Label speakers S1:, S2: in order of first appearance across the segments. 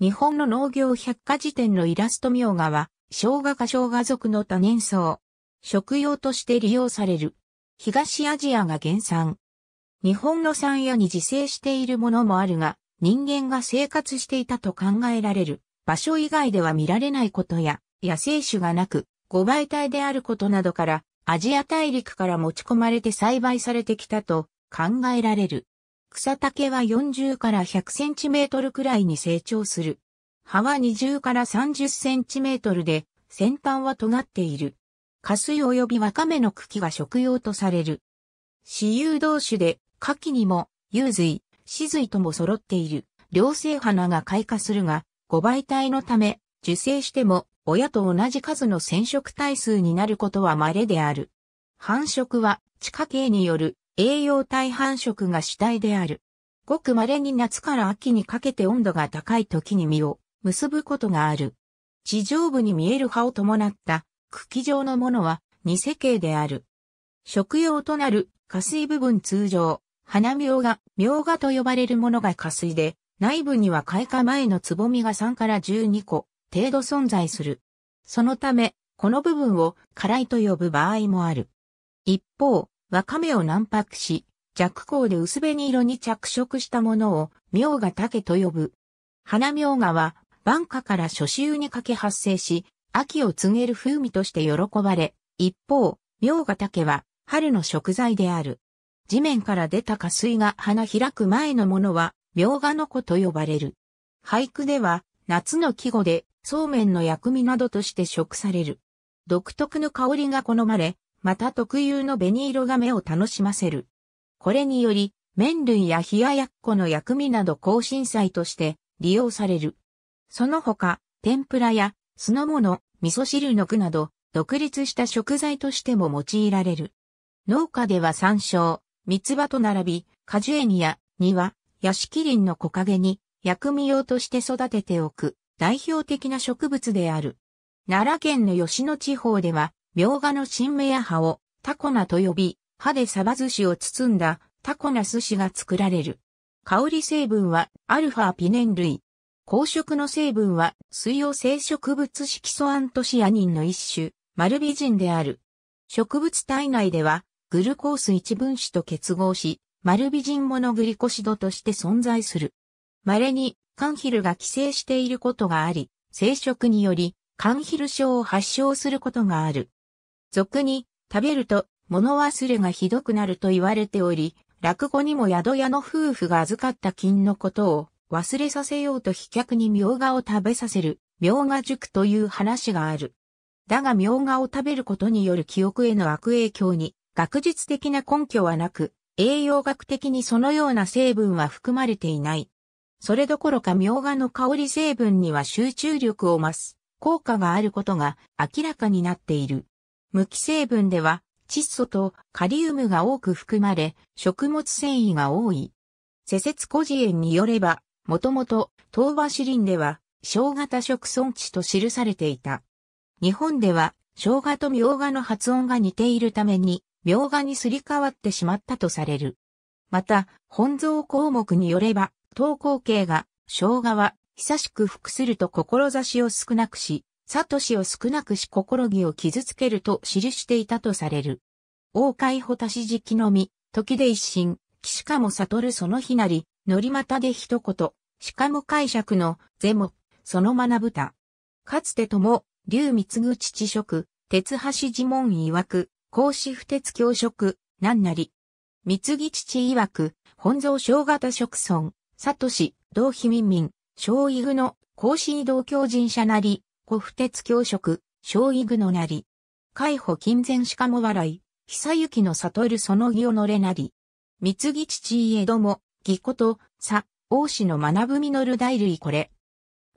S1: 日本の農業百科事典のイラスト名画は、生姜か生姜族の多年草。食用として利用される。東アジアが原産。日本の山野に自生しているものもあるが、人間が生活していたと考えられる。場所以外では見られないことや、野生種がなく、誤媒体であることなどから、アジア大陸から持ち込まれて栽培されてきたと考えられる。草丈は40から100センチメートルくらいに成長する。葉は20から30センチメートルで、先端は尖っている。下水及びワカメの茎が食用とされる。私有同種で、夏季にも、有髄、死髄とも揃っている。両性花が開花するが、5倍体のため、受精しても、親と同じ数の染色体数になることは稀である。繁殖は、地下茎による栄養体繁殖が主体である。ごく稀に夏から秋にかけて温度が高い時に実を結ぶことがある。地上部に見える葉を伴った茎状のものは二世形である。食用となる下水部分通常、花苗が、苗がと呼ばれるものが下水で、内部には開花前のつぼみが3から12個程度存在する。そのため、この部分を辛いと呼ぶ場合もある。一方、わかめを軟白し、弱光で薄紅色に着色したものを、苗が竹と呼ぶ。花苗がは、晩夏から初秋にかけ発生し、秋を告げる風味として喜ばれ、一方、苗が竹は、春の食材である。地面から出た下水が花開く前のものは、苗画の子と呼ばれる。俳句では、夏の季語で、そうめんの薬味などとして食される。独特の香りが好まれ、また特有の紅色が目を楽しませる。これにより、麺類や冷ややっこの薬味など香辛菜として利用される。その他、天ぷらや酢の物、味噌汁の具など、独立した食材としても用いられる。農家では山椒、三つ葉と並び、果樹園や庭、ヤシキリンの木陰に薬味用として育てておく代表的な植物である。奈良県の吉野地方では苗画の新芽や葉をタコナと呼び、歯でサバ寿司を包んだタコナ寿司が作られる。香り成分はアルファピネン類。公色の成分は水溶性植物色素アントシアニンの一種、マルビジンである。植物体内ではグルコース1分子と結合し、マルビジンモノグリコシドとして存在する。稀にカンヒルが寄生していることがあり、生殖によりカンヒル症を発症することがある。俗に、食べると、物忘れがひどくなると言われており、落語にも宿屋の夫婦が預かった金のことを忘れさせようと飛脚に苗ょを食べさせる、苗ょ塾という話がある。だが苗ょを食べることによる記憶への悪影響に、学術的な根拠はなく、栄養学的にそのような成分は含まれていない。それどころか苗ょの香り成分には集中力を増す効果があることが明らかになっている。無機成分では、窒素とカリウムが多く含まれ、食物繊維が多い。施設古事園によれば、もともと、東和シリンでは、生姜多食村地と記されていた。日本では、生姜と苗がの発音が似ているために、苗がにすり替わってしまったとされる。また、本草項目によれば、東光景が、生姜は、久しく服すると志を少なくし、サトシを少なくし心木を傷つけると記していたとされる。王海保田し時期のみ、時で一心、岸かも悟るその日なり、乗り股で一言、しかも解釈の、ゼも、その学ぶた。かつてとも、竜光口父職、鉄橋自門曰く、孔子不鉄教職、なんなり。三木父曰く、本蔵小型職村、サトシ、同飛民民、小伊具の、孔子移動教人者なり、古不鉄教職、小異具のなり。海保金前しかも笑い、久行の悟るその義をのれなり。三木父家ども、義子と、さ、王子の学ぶみる大類これ。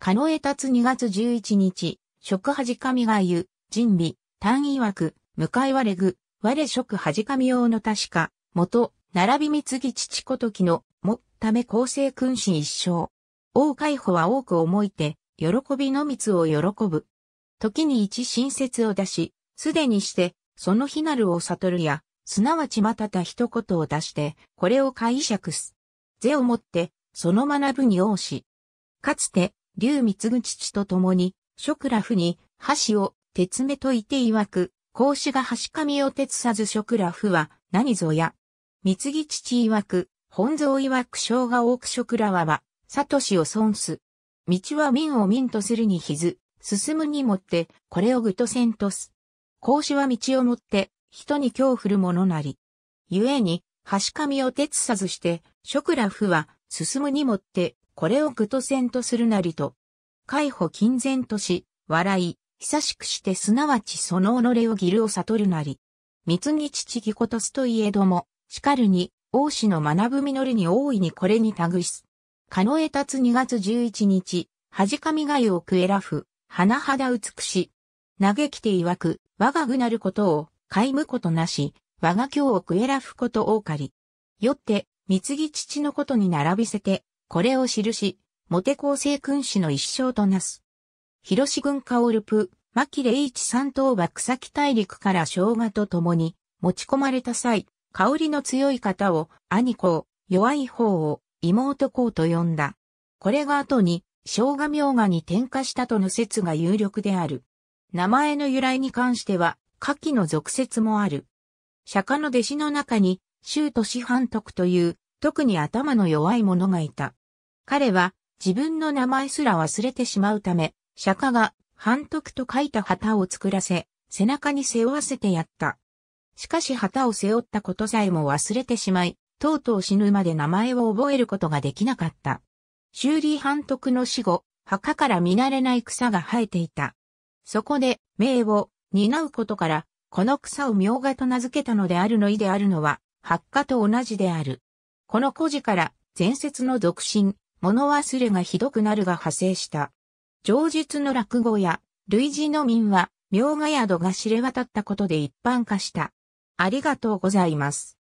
S1: かのえたつ2月11日、食はじかみがゆ、人美、単位枠、迎えれぐ、我食はじかみ用の確か、元、並び三木父子時の、も、ため厚生君子一生。王海保は多く思いて、喜びの蜜を喜ぶ。時に一親切を出し、すでにして、その日なるを悟るや、すなわちまたた一言を出して、これを解釈す。是をもって、その学ぶに応し。かつて、竜光口父と共に、諸クラフに、箸を、鉄目といて曰く、孔子が箸紙を鉄さず諸クラフは、何ぞや。光義父曰く、本蔵曰く生姜多く諸クラはは、サを損す。道は民を民とするにひず、進むにもって、これを具とせんとす。孔子は道をもって、人に今日振るものなり。ゆえに、端紙を鉄さずして、職ら夫は、進むにもって、これを具とせんとするなりと。解保金然とし、笑い、久しくしてすなわちその己を義るを悟るなり。三木父義ことすといえども、しかるに、王子の学ぶ実りに大いにこれにたぐす。カノエタツ2月11日、はじかみがゆをくえらふ、花肌美し。嘆きて曰く、我がぐなることを、かいむことなし、我が今日をくえらふこと多かり。よって、三木父のことに並びせて、これを記し、モテ構成君子の一生となす。広志軍カオルプ、牧霊一三頭は草木大陸から生姜と共に持ち込まれた際、香りの強い方を、兄子を、弱い方を、妹公と呼んだ。これが後に、生姜名画に転化したとの説が有力である。名前の由来に関しては、下記の俗説もある。釈迦の弟子の中に、周都市範徳という、特に頭の弱い者がいた。彼は、自分の名前すら忘れてしまうため、釈迦が、反徳と書いた旗を作らせ、背中に背負わせてやった。しかし旗を背負ったことさえも忘れてしまい、とうとう死ぬまで名前を覚えることができなかった。修理監督の死後、墓から見慣れない草が生えていた。そこで、名を担うことから、この草を苗画と名付けたのであるの意であるのは、発火と同じである。この故事から、前説の独身、物忘れがひどくなるが派生した。上述の落語や、類似の民は、苗画宿が知れ渡ったことで一般化した。ありがとうございます。